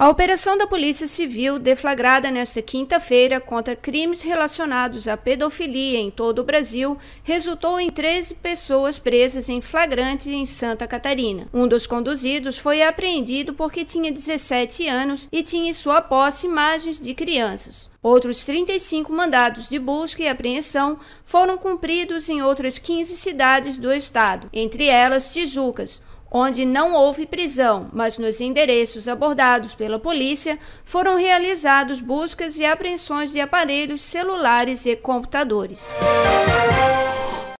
A operação da Polícia Civil, deflagrada nesta quinta-feira contra crimes relacionados à pedofilia em todo o Brasil, resultou em 13 pessoas presas em flagrante em Santa Catarina. Um dos conduzidos foi apreendido porque tinha 17 anos e tinha em sua posse imagens de crianças. Outros 35 mandados de busca e apreensão foram cumpridos em outras 15 cidades do estado, entre elas Tijucas onde não houve prisão, mas nos endereços abordados pela polícia foram realizados buscas e apreensões de aparelhos celulares e computadores.